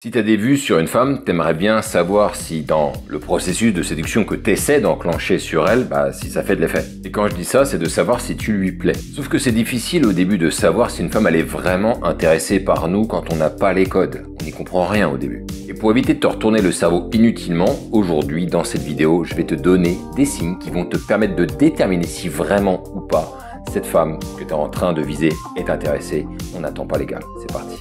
Si t'as des vues sur une femme, t'aimerais bien savoir si dans le processus de séduction que t'essaies d'enclencher sur elle, bah si ça fait de l'effet. Et quand je dis ça, c'est de savoir si tu lui plais. Sauf que c'est difficile au début de savoir si une femme elle est vraiment intéressée par nous quand on n'a pas les codes. On n'y comprend rien au début. Et pour éviter de te retourner le cerveau inutilement, aujourd'hui dans cette vidéo, je vais te donner des signes qui vont te permettre de déterminer si vraiment ou pas cette femme que t'es en train de viser est intéressée. On n'attend pas les gars. C'est parti.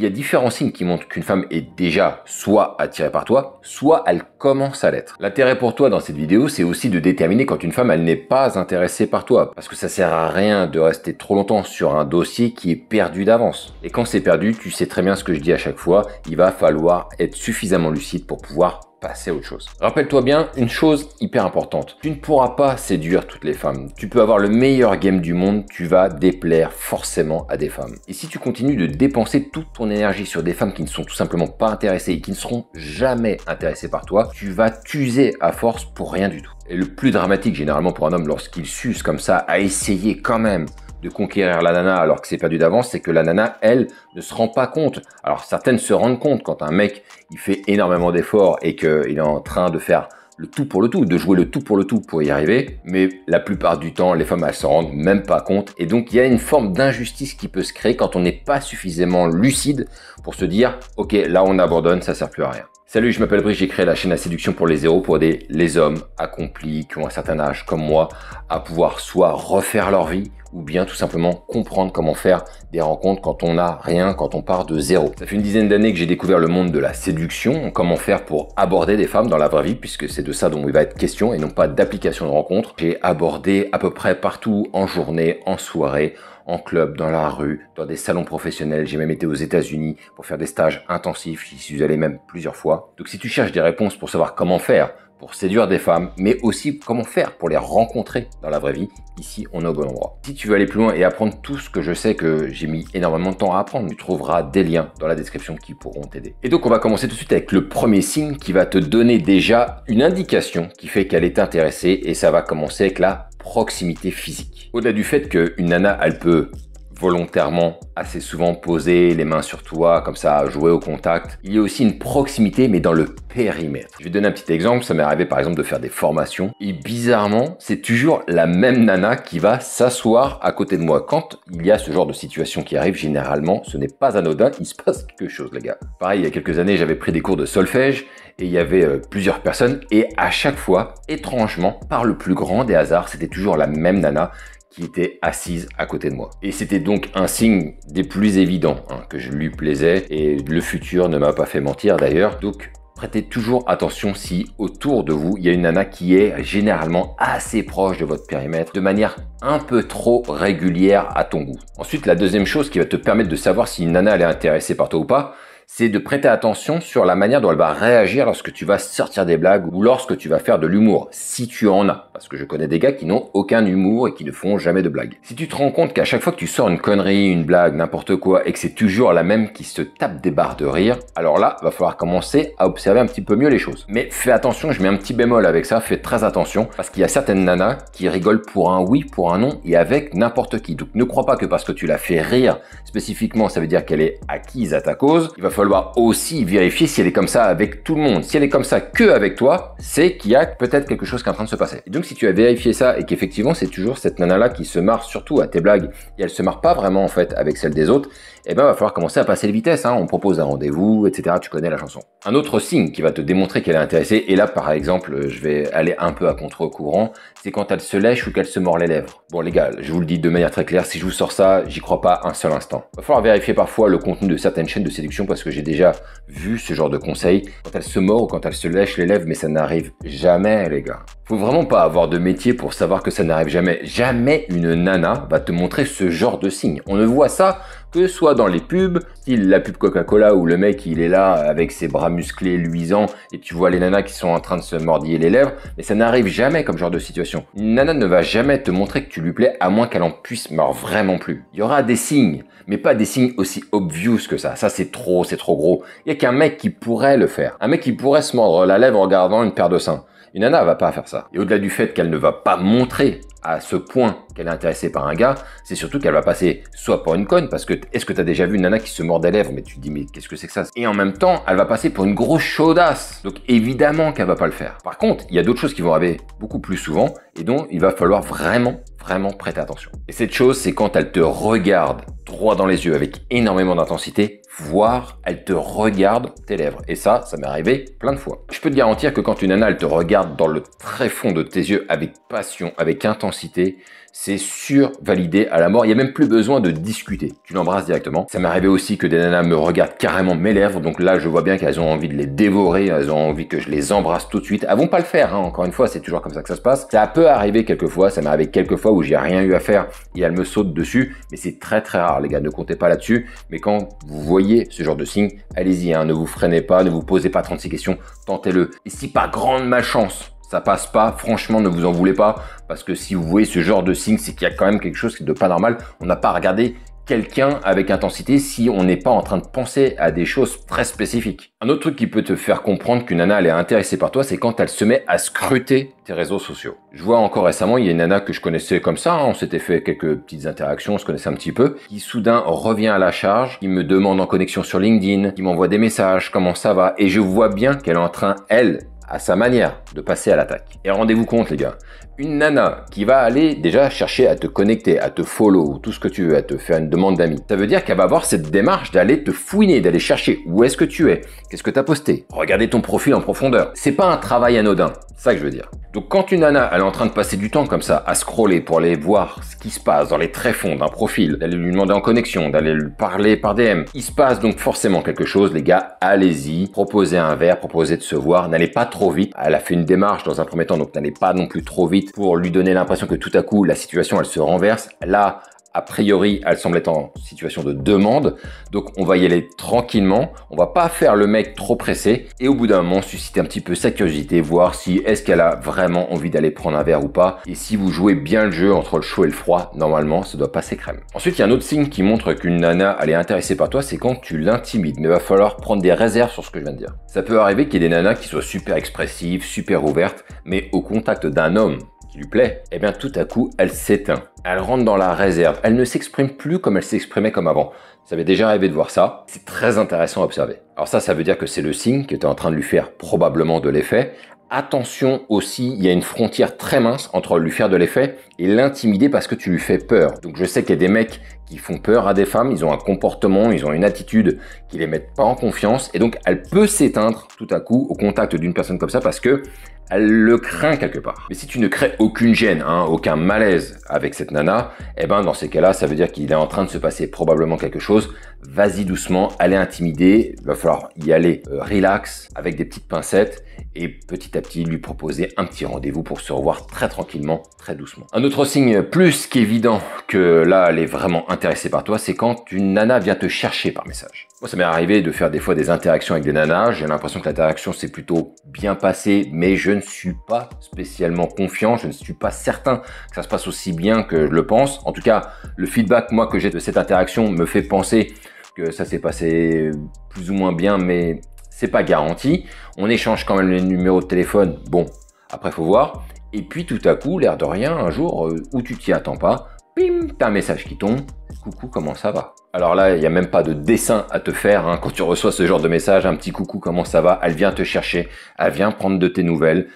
Il y a différents signes qui montrent qu'une femme est déjà soit attirée par toi, soit elle commence à l'être. L'intérêt pour toi dans cette vidéo, c'est aussi de déterminer quand une femme, elle n'est pas intéressée par toi. Parce que ça sert à rien de rester trop longtemps sur un dossier qui est perdu d'avance. Et quand c'est perdu, tu sais très bien ce que je dis à chaque fois, il va falloir être suffisamment lucide pour pouvoir passer à autre chose. Rappelle-toi bien une chose hyper importante. Tu ne pourras pas séduire toutes les femmes. Tu peux avoir le meilleur game du monde, tu vas déplaire forcément à des femmes. Et si tu continues de dépenser toute ton énergie sur des femmes qui ne sont tout simplement pas intéressées et qui ne seront jamais intéressées par toi, tu vas t'user à force pour rien du tout. Et le plus dramatique généralement pour un homme lorsqu'il s'use comme ça à essayer quand même de conquérir la nana alors que c'est perdu d'avance, c'est que la nana, elle, ne se rend pas compte. Alors certaines se rendent compte quand un mec, il fait énormément d'efforts et qu'il est en train de faire le tout pour le tout, de jouer le tout pour le tout pour y arriver, mais la plupart du temps, les femmes, elles s'en rendent même pas compte, et donc il y a une forme d'injustice qui peut se créer quand on n'est pas suffisamment lucide pour se dire, ok, là on abandonne, ça sert plus à rien. Salut, je m'appelle Brice, j'ai créé la chaîne La Séduction pour les zéros pour aider les hommes accomplis qui ont un certain âge comme moi à pouvoir soit refaire leur vie ou bien tout simplement comprendre comment faire des rencontres quand on n'a rien, quand on part de zéro. Ça fait une dizaine d'années que j'ai découvert le monde de la séduction, comment faire pour aborder des femmes dans la vraie vie, puisque c'est de ça dont il va être question et non pas d'application de rencontre. J'ai abordé à peu près partout, en journée, en soirée, en club, dans la rue, dans des salons professionnels. J'ai même été aux États-Unis pour faire des stages intensifs. J'y suis allé même plusieurs fois. Donc si tu cherches des réponses pour savoir comment faire, pour séduire des femmes, mais aussi comment faire pour les rencontrer dans la vraie vie. Ici, on est au bon endroit. Si tu veux aller plus loin et apprendre tout ce que je sais que j'ai mis énormément de temps à apprendre, tu trouveras des liens dans la description qui pourront t'aider. Et donc, on va commencer tout de suite avec le premier signe qui va te donner déjà une indication qui fait qu'elle est intéressée et ça va commencer avec la proximité physique. Au-delà du fait qu'une nana, elle peut volontairement assez souvent poser les mains sur toi, comme ça, jouer au contact. Il y a aussi une proximité, mais dans le périmètre. Je vais donner un petit exemple. Ça m'est arrivé, par exemple, de faire des formations. Et bizarrement, c'est toujours la même nana qui va s'asseoir à côté de moi. Quand il y a ce genre de situation qui arrive, généralement, ce n'est pas anodin. Il se passe quelque chose, les gars. Pareil, il y a quelques années, j'avais pris des cours de solfège et il y avait euh, plusieurs personnes. Et à chaque fois, étrangement, par le plus grand des hasards, c'était toujours la même nana qui était assise à côté de moi. Et c'était donc un signe des plus évidents hein, que je lui plaisais et le futur ne m'a pas fait mentir d'ailleurs. Donc prêtez toujours attention si autour de vous, il y a une nana qui est généralement assez proche de votre périmètre, de manière un peu trop régulière à ton goût. Ensuite, la deuxième chose qui va te permettre de savoir si une nana elle est intéressée par toi ou pas, c'est de prêter attention sur la manière dont elle va réagir lorsque tu vas sortir des blagues ou lorsque tu vas faire de l'humour, si tu en as. Parce que je connais des gars qui n'ont aucun humour et qui ne font jamais de blagues. Si tu te rends compte qu'à chaque fois que tu sors une connerie, une blague, n'importe quoi, et que c'est toujours la même qui se tape des barres de rire, alors là, va falloir commencer à observer un petit peu mieux les choses. Mais fais attention, je mets un petit bémol avec ça, fais très attention, parce qu'il y a certaines nanas qui rigolent pour un oui, pour un non, et avec n'importe qui. Donc ne crois pas que parce que tu la fais rire spécifiquement, ça veut dire qu'elle est acquise à ta cause. va falloir aussi vérifier si elle est comme ça avec tout le monde. Si elle est comme ça que avec toi, c'est qu'il y a peut-être quelque chose qui est en train de se passer. donc si tu as vérifié ça et qu'effectivement c'est toujours cette nana-là qui se marre surtout à tes blagues et elle se marre pas vraiment en fait avec celle des autres, eh ben va falloir commencer à passer les vitesses. Hein. On propose un rendez-vous, etc. Tu connais la chanson. Un autre signe qui va te démontrer qu'elle est intéressée, et là par exemple je vais aller un peu à contre-courant, c'est quand elle se lèche ou qu'elle se mord les lèvres. Bon les gars, je vous le dis de manière très claire, si je vous sors ça, j'y crois pas un seul instant. Va falloir vérifier parfois le contenu de certaines chaînes de séduction parce que j'ai déjà vu ce genre de conseils quand elle se mord ou quand elle se lèche l'élève mais ça n'arrive jamais, les gars. Faut vraiment pas avoir de métier pour savoir que ça n'arrive jamais. Jamais une nana va te montrer ce genre de signe. On ne voit ça que ce soit dans les pubs, la pub Coca-Cola où le mec il est là avec ses bras musclés, luisants, et tu vois les nanas qui sont en train de se mordiller les lèvres, mais ça n'arrive jamais comme genre de situation. Une nana ne va jamais te montrer que tu lui plais à moins qu'elle en puisse, mordre vraiment plus. Il y aura des signes, mais pas des signes aussi obvious que ça. Ça c'est trop, c'est trop gros. Il y a qu'un mec qui pourrait le faire. Un mec qui pourrait se mordre la lèvre en regardant une paire de seins. Une nana va pas faire ça. Et au-delà du fait qu'elle ne va pas montrer à ce point qu'elle est intéressée par un gars, c'est surtout qu'elle va passer soit pour une conne, parce que est-ce que t'as déjà vu une nana qui se mord des lèvres Mais tu te dis, mais qu'est-ce que c'est que ça Et en même temps, elle va passer pour une grosse chaudasse. Donc évidemment qu'elle va pas le faire. Par contre, il y a d'autres choses qui vont arriver beaucoup plus souvent, et dont il va falloir vraiment vraiment prête attention. Et cette chose, c'est quand elle te regarde droit dans les yeux avec énormément d'intensité, voire elle te regarde tes lèvres. Et ça, ça m'est arrivé plein de fois. Je peux te garantir que quand une nana, te regarde dans le très fond de tes yeux avec passion, avec intensité, c'est survalidé à la mort. Il n'y a même plus besoin de discuter. Tu l'embrasses directement. Ça m'est arrivé aussi que des nanas me regardent carrément mes lèvres. Donc là, je vois bien qu'elles ont envie de les dévorer. Elles ont envie que je les embrasse tout de suite. Elles vont pas le faire. Hein. Encore une fois, c'est toujours comme ça que ça se passe. Ça peut arriver quelquefois. Ça m'est arrivé fois où j'ai rien eu à faire et elles me sautent dessus. Mais c'est très très rare, les gars. Ne comptez pas là-dessus. Mais quand vous voyez ce genre de signe, allez-y. Hein. Ne vous freinez pas. Ne vous posez pas 36 questions. Tentez-le. Et si pas, grande malchance, ça passe pas. Franchement, ne vous en voulez pas. Parce que si vous voyez ce genre de signe, c'est qu'il y a quand même quelque chose de pas normal. On n'a pas regardé quelqu'un avec intensité si on n'est pas en train de penser à des choses très spécifiques. Un autre truc qui peut te faire comprendre qu'une nana elle est intéressée par toi, c'est quand elle se met à scruter tes réseaux sociaux. Je vois encore récemment, il y a une nana que je connaissais comme ça, hein. on s'était fait quelques petites interactions, on se connaissait un petit peu, qui soudain revient à la charge, qui me demande en connexion sur LinkedIn, qui m'envoie des messages, comment ça va, et je vois bien qu'elle est en train, elle, à sa manière de passer à l'attaque. Et rendez-vous compte les gars, une nana qui va aller déjà chercher à te connecter, à te follow, tout ce que tu veux, à te faire une demande d'amis, ça veut dire qu'elle va avoir cette démarche d'aller te fouiner, d'aller chercher où est-ce que tu es, qu'est-ce que tu as posté, regarder ton profil en profondeur. C'est pas un travail anodin, ça que je veux dire. Donc quand une nana elle est en train de passer du temps comme ça à scroller pour aller voir ce qui se passe dans les tréfonds d'un profil, d'aller lui demander en connexion, d'aller lui parler par DM, il se passe donc forcément quelque chose les gars, allez-y, proposez un verre, proposez de se voir, n'allez pas trop trop vite. Elle a fait une démarche dans un premier temps, donc n'allez pas non plus trop vite pour lui donner l'impression que tout à coup la situation elle se renverse. Là, a priori, elle semble être en situation de demande, donc on va y aller tranquillement. On va pas faire le mec trop pressé et au bout d'un moment susciter un petit peu sa curiosité, voir si est-ce qu'elle a vraiment envie d'aller prendre un verre ou pas. Et si vous jouez bien le jeu entre le chaud et le froid, normalement, ça doit passer crème. Ensuite, il y a un autre signe qui montre qu'une nana elle est intéressée par toi, c'est quand tu l'intimides. Mais il va falloir prendre des réserves sur ce que je viens de dire. Ça peut arriver qu'il y ait des nanas qui soient super expressives, super ouvertes, mais au contact d'un homme plaît, et eh bien tout à coup, elle s'éteint. Elle rentre dans la réserve. Elle ne s'exprime plus comme elle s'exprimait comme avant. Ça avait déjà rêvé de voir ça. C'est très intéressant à observer. Alors ça, ça veut dire que c'est le signe que tu es en train de lui faire probablement de l'effet. Attention aussi, il y a une frontière très mince entre lui faire de l'effet et l'intimider parce que tu lui fais peur. Donc je sais qu'il y a des mecs qui font peur à des femmes, ils ont un comportement, ils ont une attitude qui les mettent pas en confiance et donc elle peut s'éteindre tout à coup au contact d'une personne comme ça parce que elle le craint quelque part. Mais si tu ne crées aucune gêne, hein, aucun malaise avec cette nana, eh ben dans ces cas-là, ça veut dire qu'il est en train de se passer probablement quelque chose. Vas-y doucement, allez intimider, il va falloir y aller euh, relax, avec des petites pincettes, et petit à petit lui proposer un petit rendez-vous pour se revoir très tranquillement, très doucement. Un autre signe plus qu'évident que là, elle est vraiment intéressée par toi, c'est quand une nana vient te chercher par message. Moi, ça m'est arrivé de faire des fois des interactions avec des nanas. J'ai l'impression que l'interaction s'est plutôt bien passée, mais je ne suis pas spécialement confiant. Je ne suis pas certain que ça se passe aussi bien que je le pense. En tout cas, le feedback, moi, que j'ai de cette interaction me fait penser que ça s'est passé plus ou moins bien, mais c'est pas garanti. On échange quand même les numéros de téléphone. Bon, après, faut voir. Et puis, tout à coup, l'air de rien, un jour euh, où tu t'y attends pas, pim, t'as un message qui tombe. Coucou, comment ça va? Alors là, il n'y a même pas de dessin à te faire. Hein. Quand tu reçois ce genre de message, un petit coucou, comment ça va Elle vient te chercher, elle vient prendre de tes nouvelles.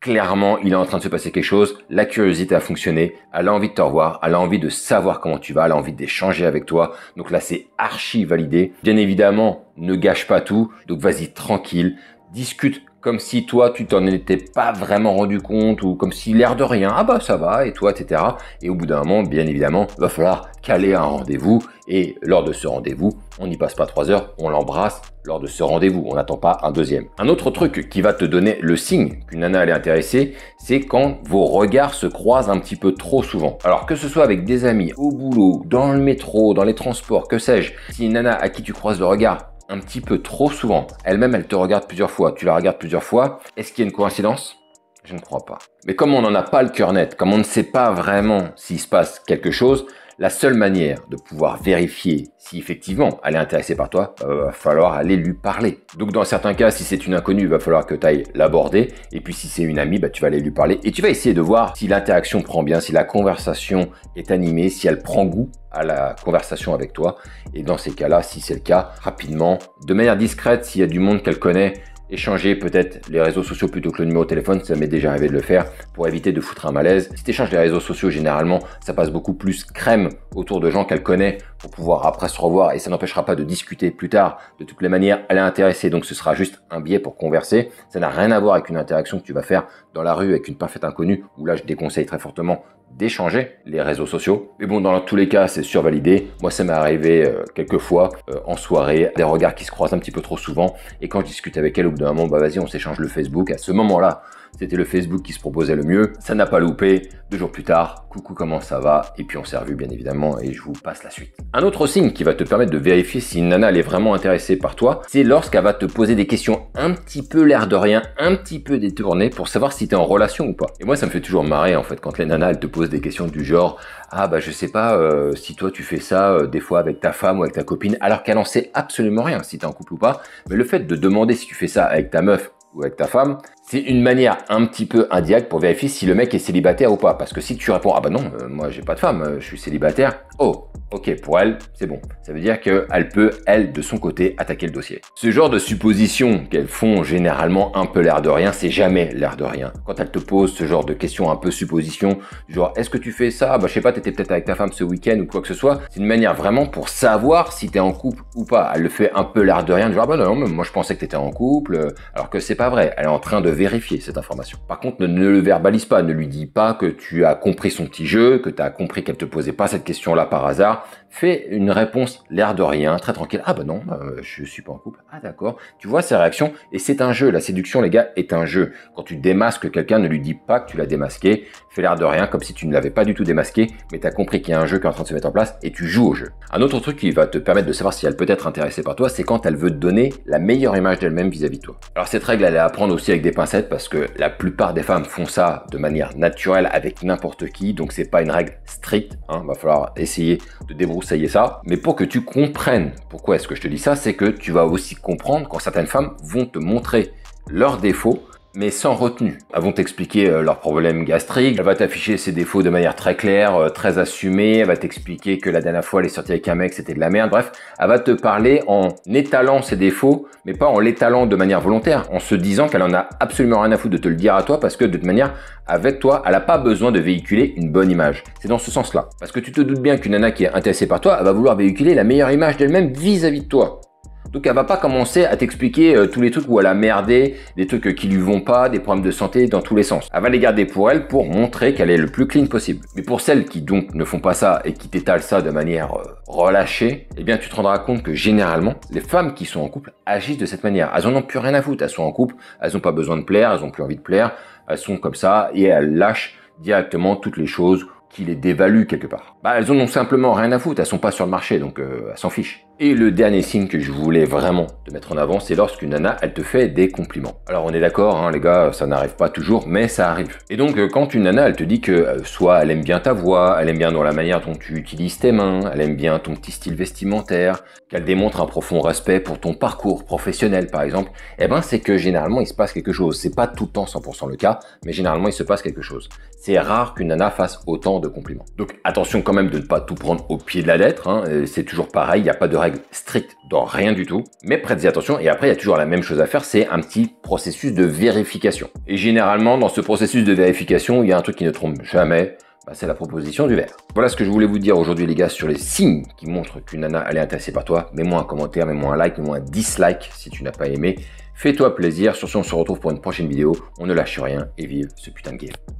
Clairement, il est en train de se passer quelque chose. La curiosité a fonctionné. Elle a envie de te revoir. Elle a envie de savoir comment tu vas. Elle a envie d'échanger avec toi. Donc là, c'est archi validé. Bien évidemment, ne gâche pas tout. Donc vas-y tranquille. Discute comme si toi tu t'en étais pas vraiment rendu compte ou comme si l'air de rien, ah bah ça va et toi, etc. Et au bout d'un moment, bien évidemment, va falloir caler un rendez-vous et lors de ce rendez-vous, on n'y passe pas trois heures, on l'embrasse lors de ce rendez-vous, on n'attend pas un deuxième. Un autre truc qui va te donner le signe qu'une nana elle est intéressée, c'est quand vos regards se croisent un petit peu trop souvent. Alors que ce soit avec des amis, au boulot, dans le métro, dans les transports, que sais-je, si une nana à qui tu croises le regard un petit peu trop souvent. Elle-même, elle te regarde plusieurs fois, tu la regardes plusieurs fois. Est-ce qu'il y a une coïncidence Je ne crois pas. Mais comme on n'en a pas le cœur net, comme on ne sait pas vraiment s'il se passe quelque chose, la seule manière de pouvoir vérifier si effectivement elle est intéressée par toi, euh, va falloir aller lui parler. Donc dans certains cas, si c'est une inconnue, il va falloir que tu ailles l'aborder. Et puis si c'est une amie, bah, tu vas aller lui parler et tu vas essayer de voir si l'interaction prend bien, si la conversation est animée, si elle prend goût à la conversation avec toi. Et dans ces cas-là, si c'est le cas, rapidement, de manière discrète, s'il y a du monde qu'elle connaît, échanger peut-être les réseaux sociaux plutôt que le numéro de téléphone, ça m'est déjà arrivé de le faire, pour éviter de foutre un malaise. Si tu les réseaux sociaux, généralement, ça passe beaucoup plus crème autour de gens qu'elle connaît pour pouvoir après se revoir et ça n'empêchera pas de discuter plus tard. De toutes les manières, elle est intéressée, donc ce sera juste un biais pour converser. Ça n'a rien à voir avec une interaction que tu vas faire dans la rue avec une parfaite inconnue, où là je déconseille très fortement d'échanger les réseaux sociaux. Mais bon, dans tous les cas, c'est survalidé. Moi, ça m'est arrivé euh, quelques fois euh, en soirée, des regards qui se croisent un petit peu trop souvent. Et quand je discute avec elle, au bout d'un moment, bah vas-y, on s'échange le Facebook. À ce moment-là, c'était le Facebook qui se proposait le mieux. Ça n'a pas loupé. Deux jours plus tard, coucou, comment ça va Et puis on s'est revu, bien évidemment, et je vous passe la suite. Un autre signe qui va te permettre de vérifier si une nana elle est vraiment intéressée par toi, c'est lorsqu'elle va te poser des questions un petit peu l'air de rien, un petit peu détournées pour savoir si tu es en relation ou pas. Et moi ça me fait toujours marrer en fait quand les nanas elles te posent des questions du genre ah bah je sais pas euh, si toi tu fais ça euh, des fois avec ta femme ou avec ta copine alors qu'elle n'en sait absolument rien si es en couple ou pas, mais le fait de demander si tu fais ça avec ta meuf ou avec ta femme, c'est une manière un petit peu indirecte pour vérifier si le mec est célibataire ou pas. Parce que si tu réponds Ah bah non, euh, moi j'ai pas de femme, euh, je suis célibataire. Oh, ok, pour elle, c'est bon. Ça veut dire qu'elle peut, elle, de son côté, attaquer le dossier. Ce genre de suppositions qu'elles font généralement un peu l'air de rien, c'est jamais l'air de rien. Quand elles te posent ce genre de questions un peu suppositions, genre Est-ce que tu fais ça Bah je sais pas, t'étais peut-être avec ta femme ce week-end ou quoi que ce soit. C'est une manière vraiment pour savoir si t'es en couple ou pas. Elle le fait un peu l'air de rien, genre ah bah non, moi je pensais que t'étais en couple, euh, alors que c'est pas vrai. Elle est en train de vérifier cette information. Par contre, ne, le verbalise pas, ne lui dis pas que tu as compris son petit jeu, que tu as compris qu'elle te posait pas cette question-là par hasard, fais une réponse l'air de rien, très tranquille. Ah bah non, bah, euh, je suis pas en couple. Ah d'accord. Tu vois sa réactions et c'est un jeu. La séduction, les gars, est un jeu. Quand tu démasques quelqu'un, ne lui dis pas que tu l'as démasqué. Fais l'air de rien comme si tu ne l'avais pas du tout démasqué, mais tu as compris qu'il y a un jeu qui est en train de se mettre en place et tu joues au jeu. Un autre truc qui va te permettre de savoir si elle peut être intéressée par toi, c'est quand elle veut te donner la meilleure image d'elle-même vis-à-vis de toi. Alors cette règle, elle est à prendre aussi avec des pincettes parce que la plupart des femmes font ça de manière naturelle avec n'importe qui, donc c'est pas une règle stricte. Hein. Va falloir essayer de débrouiller est ça. Mais pour que tu comprennes pourquoi est-ce que je te dis ça, c'est que tu vas aussi comprendre quand certaines femmes vont te montrer leurs défauts mais sans retenue. Elles vont t'expliquer euh, leurs problèmes gastriques, elle va t'afficher ses défauts de manière très claire, euh, très assumée, elle va t'expliquer que la dernière fois elle est sortie avec un mec, c'était de la merde, bref, elle va te parler en étalant ses défauts, mais pas en l'étalant de manière volontaire, en se disant qu'elle en a absolument rien à foutre de te le dire à toi, parce que de toute manière, avec toi, elle n'a pas besoin de véhiculer une bonne image. C'est dans ce sens-là. Parce que tu te doutes bien qu'une nana qui est intéressée par toi, elle va vouloir véhiculer la meilleure image d'elle-même vis-à-vis de toi. Donc elle va pas commencer à t'expliquer euh, tous les trucs où elle a merdé, des trucs euh, qui lui vont pas, des problèmes de santé dans tous les sens. Elle va les garder pour elle pour montrer qu'elle est le plus clean possible. Mais pour celles qui donc ne font pas ça et qui t'étalent ça de manière euh, relâchée, eh bien tu te rendras compte que généralement les femmes qui sont en couple agissent de cette manière. Elles en ont plus rien à foutre, elles sont en couple, elles n'ont pas besoin de plaire, elles ont plus envie de plaire, elles sont comme ça et elles lâchent directement toutes les choses qui les dévaluent quelque part. Bah, elles en ont simplement rien à foutre, elles sont pas sur le marché, donc elles s'en fichent. Et le dernier signe que je voulais vraiment te mettre en avant, c'est lorsqu'une nana, elle te fait des compliments. Alors on est d'accord, hein, les gars, ça n'arrive pas toujours, mais ça arrive. Et donc euh, quand une nana, elle te dit que euh, soit elle aime bien ta voix, elle aime bien dans la manière dont tu utilises tes mains, elle aime bien ton petit style vestimentaire, qu'elle démontre un profond respect pour ton parcours professionnel par exemple, eh ben c'est que généralement il se passe quelque chose. C'est pas tout le temps 100% le cas, mais généralement il se passe quelque chose. C'est rare qu'une nana fasse autant de compliments. Donc attention quand même de ne pas tout prendre au pied de la lettre, hein, euh, c'est toujours pareil, il n'y a pas de règle Strict dans rien du tout, mais prêtez attention et après il y a toujours la même chose à faire, c'est un petit processus de vérification. Et généralement dans ce processus de vérification, il y a un truc qui ne trompe jamais, bah, c'est la proposition du verre. Voilà ce que je voulais vous dire aujourd'hui les gars sur les signes qui montrent qu'une nana elle est intéressée par toi. Mets-moi un commentaire, mets-moi un like, mets-moi un dislike si tu n'as pas aimé. Fais-toi plaisir, sur ce on se retrouve pour une prochaine vidéo, on ne lâche rien et vive ce putain de game.